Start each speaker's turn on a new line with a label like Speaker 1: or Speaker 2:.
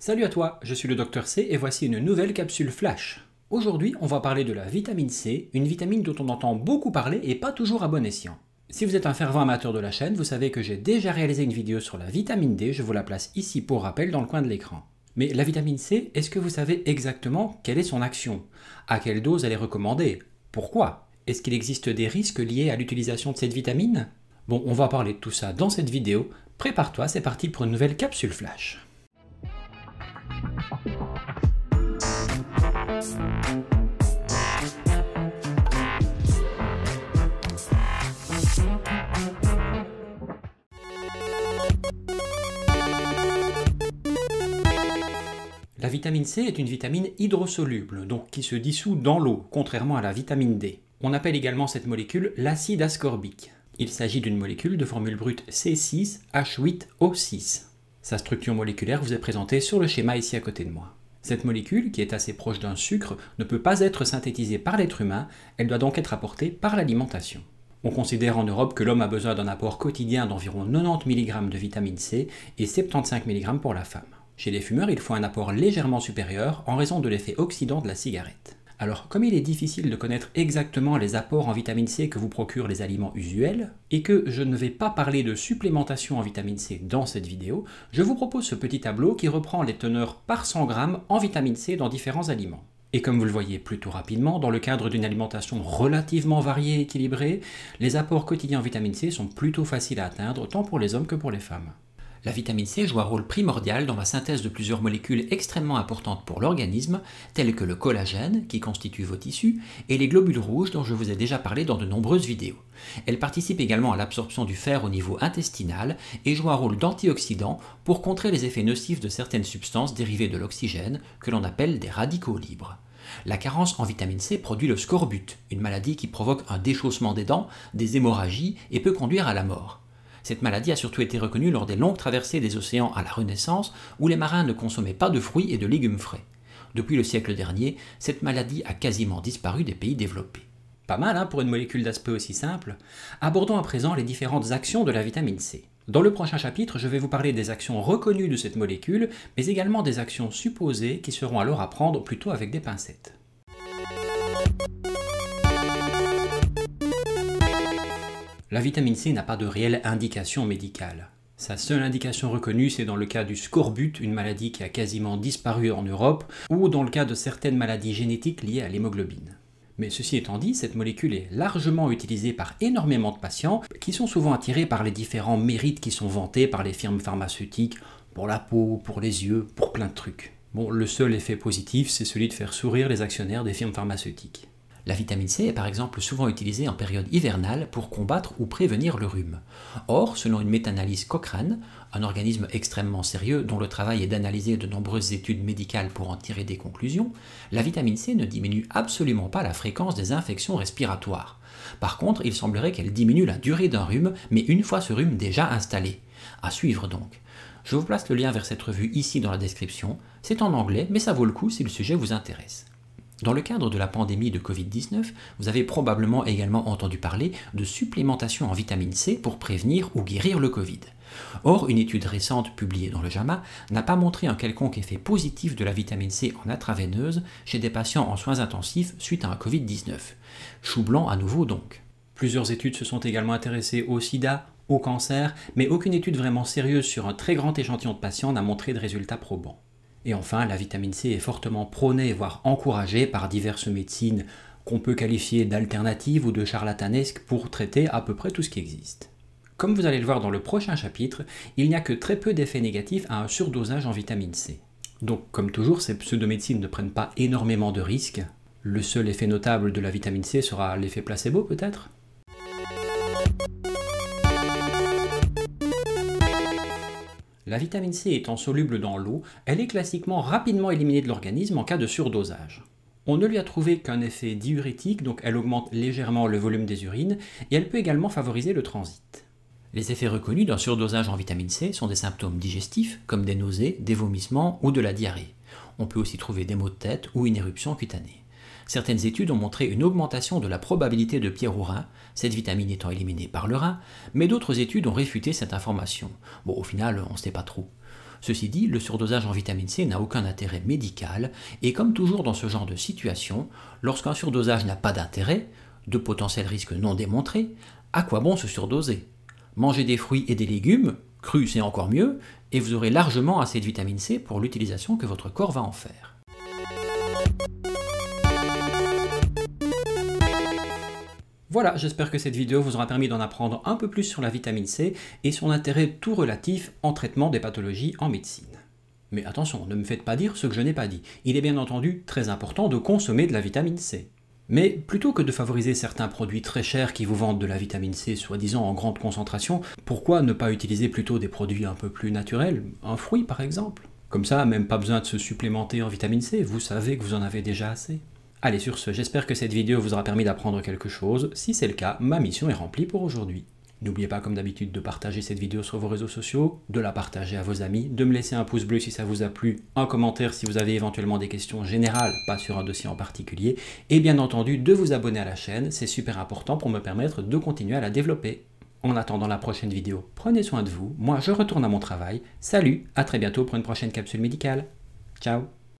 Speaker 1: Salut à toi, je suis le docteur C et voici une nouvelle capsule flash. Aujourd'hui, on va parler de la vitamine C, une vitamine dont on entend beaucoup parler et pas toujours à bon escient. Si vous êtes un fervent amateur de la chaîne, vous savez que j'ai déjà réalisé une vidéo sur la vitamine D, je vous la place ici pour rappel dans le coin de l'écran. Mais la vitamine C, est-ce que vous savez exactement quelle est son action À quelle dose elle est recommandée Pourquoi Est-ce qu'il existe des risques liés à l'utilisation de cette vitamine Bon, on va parler de tout ça dans cette vidéo. Prépare-toi, c'est parti pour une nouvelle capsule flash. La vitamine C est une vitamine hydrosoluble, donc qui se dissout dans l'eau, contrairement à la vitamine D. On appelle également cette molécule l'acide ascorbique. Il s'agit d'une molécule de formule brute C6H8O6. Sa structure moléculaire vous est présentée sur le schéma ici à côté de moi. Cette molécule, qui est assez proche d'un sucre, ne peut pas être synthétisée par l'être humain, elle doit donc être apportée par l'alimentation. On considère en Europe que l'homme a besoin d'un apport quotidien d'environ 90 mg de vitamine C et 75 mg pour la femme. Chez les fumeurs, il faut un apport légèrement supérieur en raison de l'effet oxydant de la cigarette. Alors, comme il est difficile de connaître exactement les apports en vitamine C que vous procurent les aliments usuels, et que je ne vais pas parler de supplémentation en vitamine C dans cette vidéo, je vous propose ce petit tableau qui reprend les teneurs par 100 grammes en vitamine C dans différents aliments. Et comme vous le voyez plutôt rapidement, dans le cadre d'une alimentation relativement variée et équilibrée, les apports quotidiens en vitamine C sont plutôt faciles à atteindre tant pour les hommes que pour les femmes. La vitamine C joue un rôle primordial dans la synthèse de plusieurs molécules extrêmement importantes pour l'organisme, telles que le collagène, qui constitue vos tissus, et les globules rouges dont je vous ai déjà parlé dans de nombreuses vidéos. Elle participe également à l'absorption du fer au niveau intestinal et joue un rôle d'antioxydant pour contrer les effets nocifs de certaines substances dérivées de l'oxygène, que l'on appelle des radicaux libres. La carence en vitamine C produit le scorbut, une maladie qui provoque un déchaussement des dents, des hémorragies et peut conduire à la mort. Cette maladie a surtout été reconnue lors des longues traversées des océans à la Renaissance, où les marins ne consommaient pas de fruits et de légumes frais. Depuis le siècle dernier, cette maladie a quasiment disparu des pays développés. Pas mal hein, pour une molécule d'aspect aussi simple. Abordons à présent les différentes actions de la vitamine C. Dans le prochain chapitre, je vais vous parler des actions reconnues de cette molécule, mais également des actions supposées qui seront alors à prendre plutôt avec des pincettes. La vitamine C n'a pas de réelle indication médicale. Sa seule indication reconnue, c'est dans le cas du scorbut, une maladie qui a quasiment disparu en Europe, ou dans le cas de certaines maladies génétiques liées à l'hémoglobine. Mais ceci étant dit, cette molécule est largement utilisée par énormément de patients qui sont souvent attirés par les différents mérites qui sont vantés par les firmes pharmaceutiques pour la peau, pour les yeux, pour plein de trucs. Bon, le seul effet positif, c'est celui de faire sourire les actionnaires des firmes pharmaceutiques. La vitamine C est par exemple souvent utilisée en période hivernale pour combattre ou prévenir le rhume. Or, selon une méta-analyse Cochrane, un organisme extrêmement sérieux dont le travail est d'analyser de nombreuses études médicales pour en tirer des conclusions, la vitamine C ne diminue absolument pas la fréquence des infections respiratoires. Par contre, il semblerait qu'elle diminue la durée d'un rhume, mais une fois ce rhume déjà installé. À suivre donc. Je vous place le lien vers cette revue ici dans la description. C'est en anglais, mais ça vaut le coup si le sujet vous intéresse. Dans le cadre de la pandémie de Covid-19, vous avez probablement également entendu parler de supplémentation en vitamine C pour prévenir ou guérir le Covid. Or, une étude récente publiée dans le JAMA n'a pas montré un quelconque effet positif de la vitamine C en intraveineuse chez des patients en soins intensifs suite à un Covid-19. Chou blanc à nouveau donc. Plusieurs études se sont également intéressées au sida, au cancer, mais aucune étude vraiment sérieuse sur un très grand échantillon de patients n'a montré de résultats probants. Et enfin, la vitamine C est fortement prônée, voire encouragée par diverses médecines qu'on peut qualifier d'alternatives ou de charlatanesques pour traiter à peu près tout ce qui existe. Comme vous allez le voir dans le prochain chapitre, il n'y a que très peu d'effets négatifs à un surdosage en vitamine C. Donc comme toujours, ces pseudomédecines ne prennent pas énormément de risques. Le seul effet notable de la vitamine C sera l'effet placebo peut-être La vitamine C étant soluble dans l'eau, elle est classiquement rapidement éliminée de l'organisme en cas de surdosage. On ne lui a trouvé qu'un effet diurétique, donc elle augmente légèrement le volume des urines, et elle peut également favoriser le transit. Les effets reconnus d'un surdosage en vitamine C sont des symptômes digestifs, comme des nausées, des vomissements ou de la diarrhée. On peut aussi trouver des maux de tête ou une éruption cutanée. Certaines études ont montré une augmentation de la probabilité de pierre au rein, cette vitamine étant éliminée par le rein, mais d'autres études ont réfuté cette information. Bon, au final, on ne sait pas trop. Ceci dit, le surdosage en vitamine C n'a aucun intérêt médical, et comme toujours dans ce genre de situation, lorsqu'un surdosage n'a pas d'intérêt, de potentiels risques non démontrés, à quoi bon se surdoser Manger des fruits et des légumes, crus c'est encore mieux, et vous aurez largement assez de vitamine C pour l'utilisation que votre corps va en faire. Voilà, j'espère que cette vidéo vous aura permis d'en apprendre un peu plus sur la vitamine C et son intérêt tout relatif en traitement des pathologies en médecine. Mais attention, ne me faites pas dire ce que je n'ai pas dit. Il est bien entendu très important de consommer de la vitamine C. Mais plutôt que de favoriser certains produits très chers qui vous vendent de la vitamine C soi-disant en grande concentration, pourquoi ne pas utiliser plutôt des produits un peu plus naturels, un fruit par exemple Comme ça, même pas besoin de se supplémenter en vitamine C, vous savez que vous en avez déjà assez. Allez sur ce, j'espère que cette vidéo vous aura permis d'apprendre quelque chose. Si c'est le cas, ma mission est remplie pour aujourd'hui. N'oubliez pas comme d'habitude de partager cette vidéo sur vos réseaux sociaux, de la partager à vos amis, de me laisser un pouce bleu si ça vous a plu, un commentaire si vous avez éventuellement des questions générales, pas sur un dossier en particulier, et bien entendu de vous abonner à la chaîne, c'est super important pour me permettre de continuer à la développer. En attendant la prochaine vidéo, prenez soin de vous, moi je retourne à mon travail, salut, à très bientôt pour une prochaine capsule médicale. Ciao